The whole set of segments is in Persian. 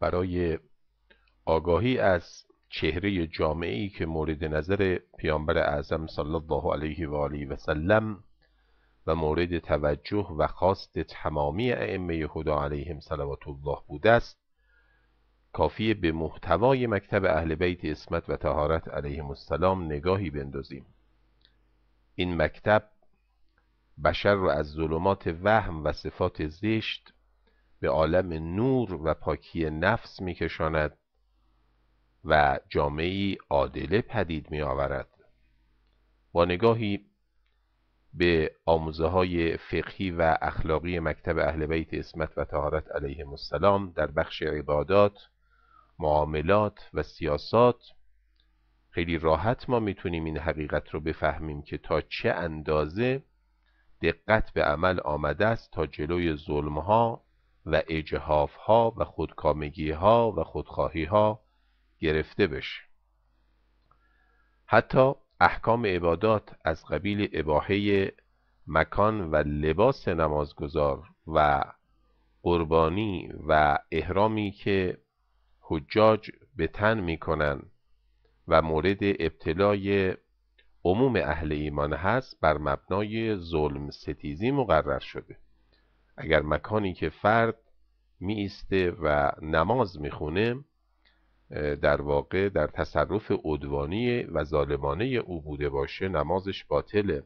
برای آگاهی از چهره جامعی که مورد نظر پیامبر اعظم صلی الله علیه و آله و سلم و مورد توجه و خواست تمامی ائمه خدا علیهم صلوات الله بوده است کافی به محتوای مکتب اهل بیت اسمت و تهارت علیهم السلام نگاهی بندازیم این مکتب بشر را از ظلمات وهم و صفات زشت به عالم نور و پاکی نفس میکشاند و جامعه عادله پدید می آورد. با نگاهی به آموزه های فقهی و اخلاقی مکتب اهل بیت اسمت و تهارت علیه السلام در بخش عبادات، معاملات و سیاسات خیلی راحت ما میتونیم این حقیقت رو بفهمیم که تا چه اندازه دقت به عمل آمده است تا جلوی ها و اجهاف ها و خودکامگی ها و خودخواهی ها گرفته بشه حتی احکام عبادات از قبیل اباحه مکان و لباس نمازگذار و قربانی و احرامی که حجاج به تن میکنن و مورد ابتلای عموم اهل ایمان هست بر مبنای ظلم ستیزی مقرر شده اگر مکانی که فرد می و نماز میخونه در واقع در تصرف عدوانی و ظالمانه او بوده باشه نمازش باطله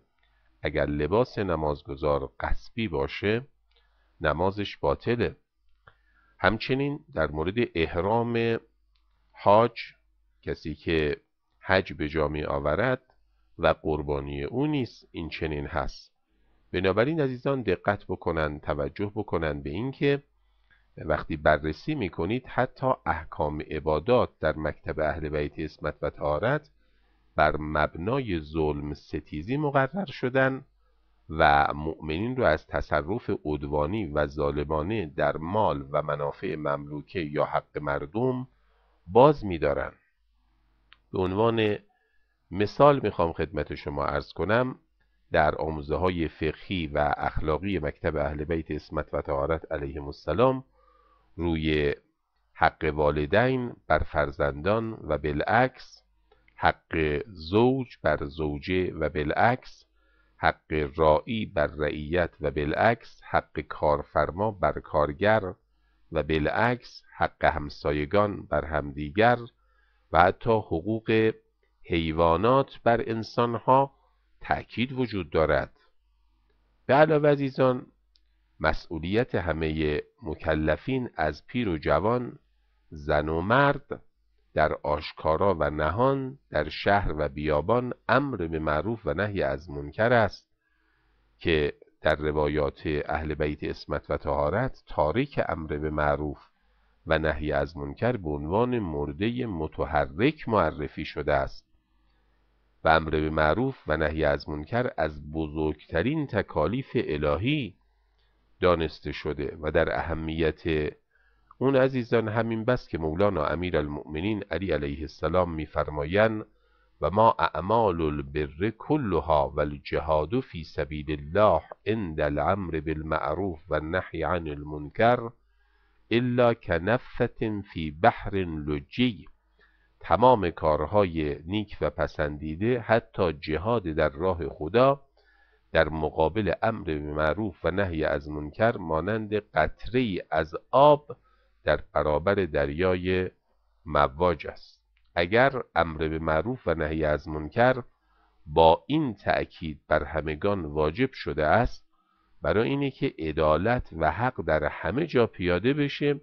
اگر لباس نمازگذار قصبی باشه نمازش باطله همچنین در مورد احرام حاج کسی که حج به جا آورد و قربانی او نیست این چنین هست بنابراین عزیزان دقت بکنن توجه بکنن به اینکه وقتی بررسی میکنید حتی احکام عبادات در مکتب اهل بیت اسمت و تارت بر مبنای ظلم ستیزی مقرر شدن و مؤمنین را از تصرف عدوانی و ظالمانه در مال و منافع مملوکه یا حق مردم باز میدارن به عنوان مثال میخوام خدمت شما ارز کنم در آموزه های فقهی و اخلاقی مکتب اهل بیت اسمت و تهارت علیه السلام روی حق والدین بر فرزندان و بالعکس حق زوج بر زوجه و بالعکس حق رائی بر رعیت و بالعکس حق کارفرما بر کارگر و بالعکس حق همسایگان بر همدیگر و حتی حقوق حیوانات بر انسانها تأکید وجود دارد به علاوه عزیزان مسئولیت همه مکلفین از پیر و جوان زن و مرد در آشکارا و نهان در شهر و بیابان امر به معروف و نهی از منکر است که در روایات اهل بیت اسمت و تهارت تاریک امر به معروف و نهی از منکر به عنوان مرده متحرک معرفی شده است و امر به معروف و نهی از منکر از بزرگترین تکالیف الهی دانسته شده و در اهمیت اون عزیزان همین بس که مولانا امیر المؤمنین علی علیه السلام میفرمایند و ما اعمال البر کلها و الجهاد فی سبیل الله عند الامر بالمعروف و نحی عن المنکر الا کنفت فی بحر لجی تمام کارهای نیک و پسندیده حتی جهاد در راه خدا در مقابل امر به معروف و نهی از منکر مانند قطره از آب در برابر دریای مواج است اگر امر به معروف و نهی از منکر با این تأکید بر همگان واجب شده است برای اینه که عدالت و حق در همه جا پیاده بشه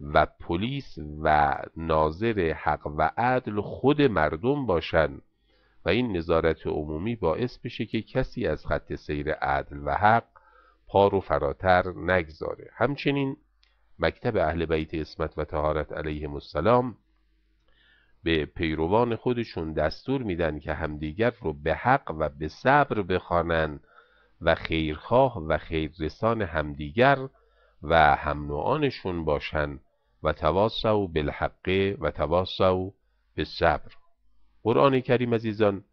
و پلیس و ناظر حق و عدل خود مردم باشند و این نظارت عمومی باعث بشه که کسی از خط سیر عدل و حق پا رو فراتر نگذاره همچنین مکتب اهل بیت اسمت و تهارت علیه السلام به پیروان خودشون دستور میدن که همدیگر رو به حق و به صبر بخوانند و خیرخواه و خیررسان همدیگر و هم نوعانشون باشن و تواصو بالحقه و تواصو به صبر قرآن کریم عزیزان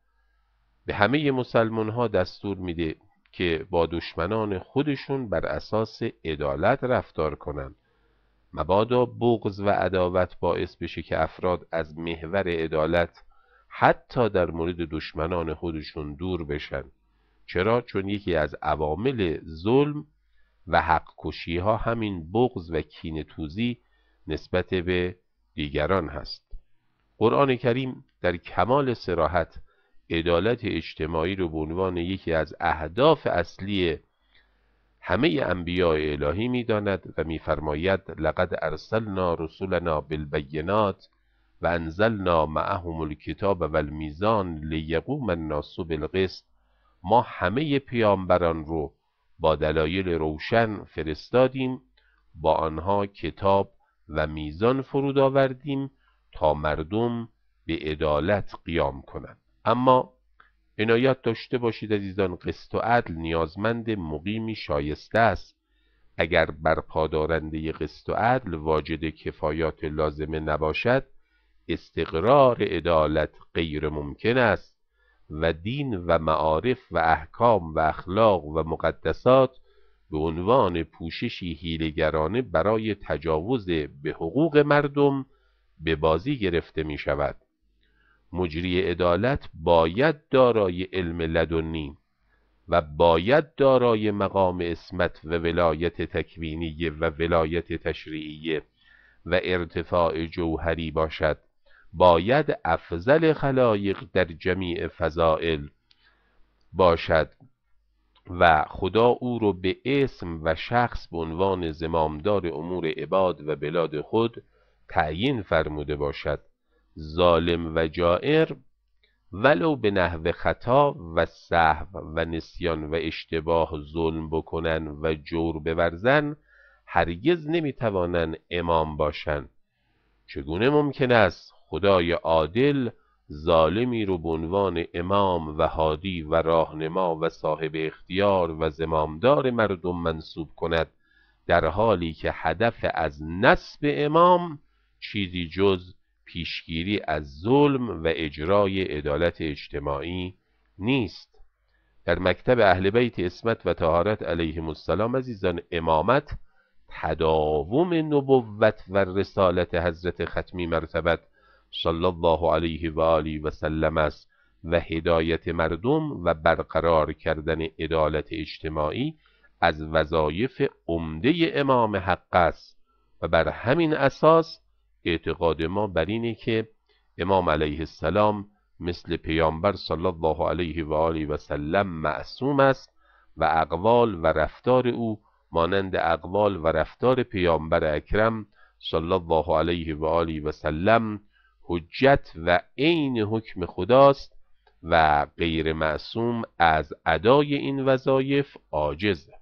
به همه مسلمان ها دستور میده که با دشمنان خودشون بر اساس عدالت رفتار کنند مبادا بغض و عداوت باعث بشه که افراد از محور عدالت حتی در مورد دشمنان خودشون دور بشن چرا چون یکی از عوامل ظلم و حق کشی ها همین بغض و کینه توزی نسبت به دیگران هست قرآن کریم در کمال سراحت عدالت اجتماعی رو به عنوان یکی از اهداف اصلی همه انبیاء الهی میداند و میفرماید لقد ارسلنا رسولنا بالبینات و انزلنا معهم الکتاب و لیقوم الناس بالقسط ما همه پیامبران رو با دلایل روشن فرستادیم با آنها کتاب و میزان فرود آوردیم تا مردم به عدالت قیام کنند اما عنایت داشته باشید عزیزان قسط و عدل نیازمند مقیمی شایسته است اگر برپادارنده قسط و عدل واجد کفایات لازمه نباشد استقرار عدالت غیر ممکن است و دین و معارف و احکام و اخلاق و مقدسات به عنوان پوششی هیلگرانه برای تجاوز به حقوق مردم به بازی گرفته می شود. مجری عدالت باید دارای علم لدنی و باید دارای مقام اسمت و ولایت تکوینی و ولایت تشریعی و ارتفاع جوهری باشد باید افضل خلایق در جمیع فضائل باشد و خدا او رو به اسم و شخص به عنوان زمامدار امور عباد و بلاد خود تعیین فرموده باشد ظالم و جائر ولو به نحو خطا و صحو و نسیان و اشتباه ظلم بکنن و جور بورزن هرگز نمیتوانند امام باشند چگونه ممکن است خدای عادل ظالمی رو به عنوان امام و هادی و راهنما و صاحب اختیار و زمامدار مردم منصوب کند در حالی که هدف از نصب امام چیزی جز پیشگیری از ظلم و اجرای عدالت اجتماعی نیست در مکتب اهل بیت اسمت و تهارت علیه السلام عزیزان امامت تداوم نبوت و رسالت حضرت ختمی مرتبت صلی الله علیه و آله و سلم است و هدایت مردم و برقرار کردن عدالت اجتماعی از وظایف عمده امام حق است و بر همین اساس اعتقاد ما بر اینه که امام علیه السلام مثل پیامبر صلی الله علیه و آله و سلم معصوم است و اقوال و رفتار او مانند اقوال و رفتار پیامبر اکرم صلی الله علیه و آله و سلم حجت و عین حکم خداست و غیر معصوم از ادای این وظایف عاجزه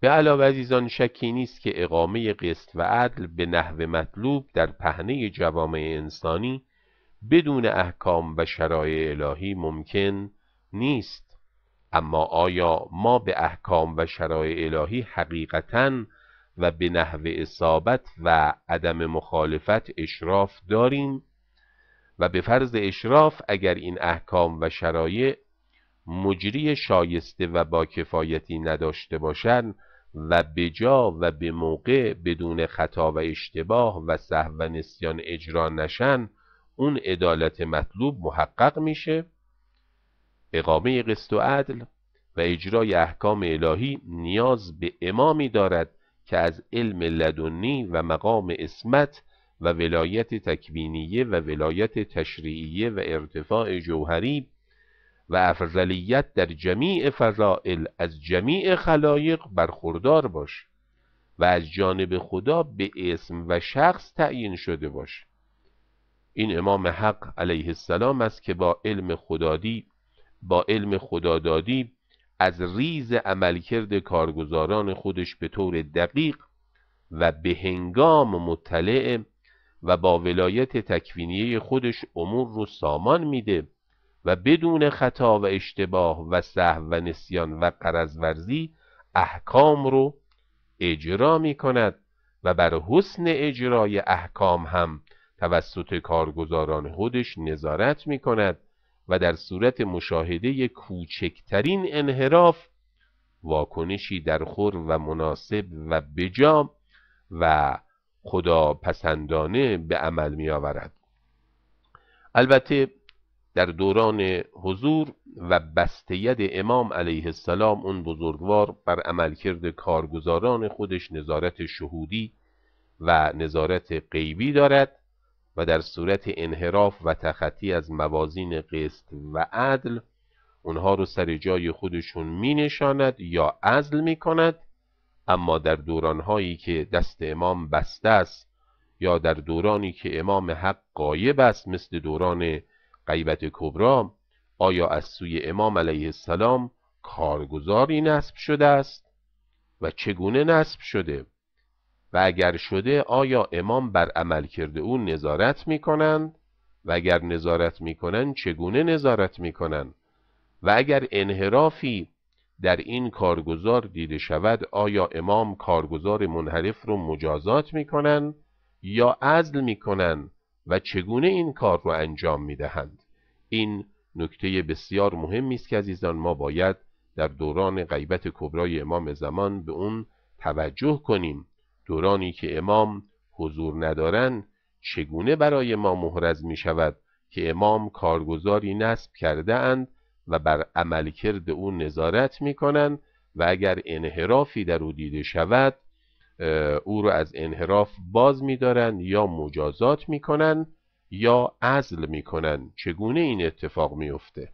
به علاوه عزیزان شکی نیست که اقامه قسط و عدل به نحو مطلوب در پهنه جوامع انسانی بدون احکام و شرایع الهی ممکن نیست اما آیا ما به احکام و شرایع الهی حقیقتاً و به نحو اصابت و عدم مخالفت اشراف داریم و به فرض اشراف اگر این احکام و شرایع مجری شایسته و با کفایتی نداشته باشند و به جا و به موقع بدون خطا و اشتباه و صح و نسیان اجرا نشن اون عدالت مطلوب محقق میشه اقامه قسط و عدل و اجرای احکام الهی نیاز به امامی دارد که از علم لدنی و مقام اسمت و ولایت تکوینیه و ولایت تشریعیه و ارتفاع جوهری و افضلیت در جمیع فضائل از جمیع خلایق برخوردار باش و از جانب خدا به اسم و شخص تعیین شده باش این امام حق علیه السلام است که با علم خدادی با علم خدادادی از ریز عملکرد کارگزاران خودش به طور دقیق و به هنگام مطلع و با ولایت تکوینیه خودش امور رو سامان میده و بدون خطا و اشتباه و صحو و نسیان و قرضورزی احکام رو اجرا می کند و بر حسن اجرای احکام هم توسط کارگزاران خودش نظارت می کند و در صورت مشاهده کوچکترین انحراف واکنشی در خور و مناسب و بجا و خدا پسندانه به عمل می آورد. البته در دوران حضور و بستید امام علیه السلام اون بزرگوار بر عملکرد کارگزاران خودش نظارت شهودی و نظارت غیبی دارد و در صورت انحراف و تخطی از موازین قسط و عدل اونها رو سر جای خودشون می نشاند یا عزل می کند اما در دورانهایی که دست امام بسته است یا در دورانی که امام حق قایب است مثل دوران غیبت کبرا آیا از سوی امام علیه السلام کارگزاری نصب شده است و چگونه نصب شده و اگر شده آیا امام بر عمل کرده او نظارت می کنند و اگر نظارت می کنند چگونه نظارت می کنند و اگر انحرافی در این کارگزار دیده شود آیا امام کارگزار منحرف رو مجازات می کنند یا عزل می کنند و چگونه این کار رو انجام می دهند این نکته بسیار مهمی است که عزیزان ما باید در دوران غیبت کبرای امام زمان به اون توجه کنیم دورانی که امام حضور ندارند، چگونه برای ما مهرز می شود که امام کارگزاری نصب کرده اند و بر عملکرد او نظارت می کنند و اگر انحرافی در او دیده شود او را از انحراف باز میدارند یا مجازات کنند یا عزل کنند چگونه این اتفاق افته؟